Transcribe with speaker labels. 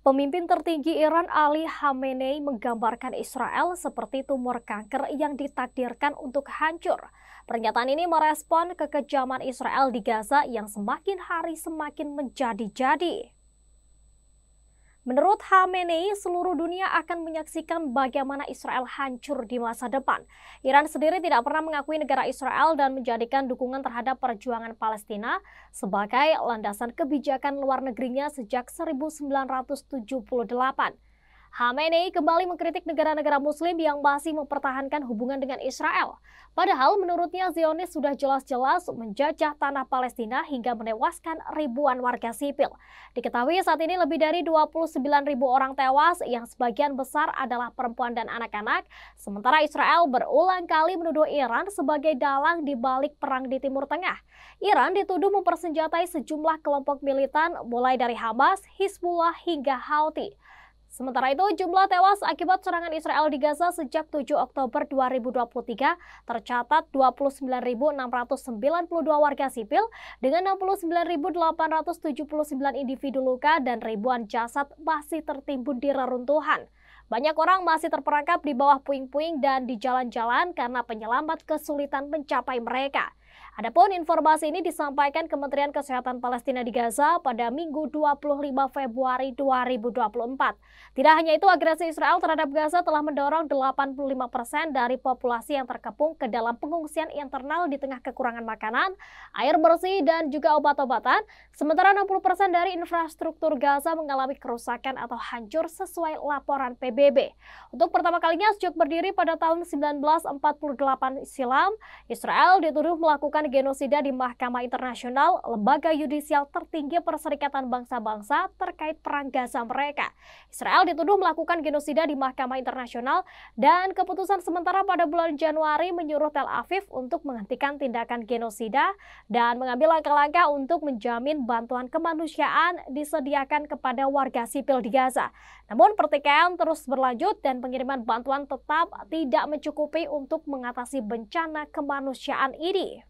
Speaker 1: Pemimpin tertinggi Iran Ali Khamenei menggambarkan Israel seperti tumor kanker yang ditakdirkan untuk hancur. Pernyataan ini merespon kekejaman Israel di Gaza yang semakin hari semakin menjadi-jadi. Menurut Hamenei, seluruh dunia akan menyaksikan bagaimana Israel hancur di masa depan. Iran sendiri tidak pernah mengakui negara Israel dan menjadikan dukungan terhadap perjuangan Palestina sebagai landasan kebijakan luar negerinya sejak 1978. Hamenei kembali mengkritik negara-negara muslim yang masih mempertahankan hubungan dengan Israel. Padahal menurutnya Zionis sudah jelas-jelas menjajah tanah Palestina hingga menewaskan ribuan warga sipil. Diketahui saat ini lebih dari 29 ribu orang tewas yang sebagian besar adalah perempuan dan anak-anak. Sementara Israel berulang kali menuduh Iran sebagai dalang di balik perang di Timur Tengah. Iran dituduh mempersenjatai sejumlah kelompok militan mulai dari Hamas, Hizbullah hingga Houthi. Sementara itu, jumlah tewas akibat serangan Israel di Gaza sejak 7 Oktober 2023 tercatat 29.692 warga sipil dengan 69.879 individu luka dan ribuan jasad masih tertimbun di reruntuhan. Banyak orang masih terperangkap di bawah puing-puing dan di jalan-jalan karena penyelamat kesulitan mencapai mereka. Adapun informasi ini disampaikan Kementerian Kesehatan Palestina di Gaza pada Minggu 25 Februari 2024. Tidak hanya itu, agresi Israel terhadap Gaza telah mendorong 85% dari populasi yang terkepung ke dalam pengungsian internal di tengah kekurangan makanan, air bersih, dan juga obat-obatan, sementara 60% dari infrastruktur Gaza mengalami kerusakan atau hancur sesuai laporan PBB. Untuk pertama kalinya sejak berdiri pada tahun 1948 silam, Israel dituduh melakukan melakukan genosida di Mahkamah Internasional, lembaga yudisial tertinggi Perserikatan Bangsa-Bangsa terkait perang Gaza mereka. Israel dituduh melakukan genosida di Mahkamah Internasional dan keputusan sementara pada bulan Januari menyuruh Tel Aviv untuk menghentikan tindakan genosida dan mengambil langkah-langkah untuk menjamin bantuan kemanusiaan disediakan kepada warga sipil di Gaza. Namun pertikaian terus berlanjut dan pengiriman bantuan tetap tidak mencukupi untuk mengatasi bencana kemanusiaan ini.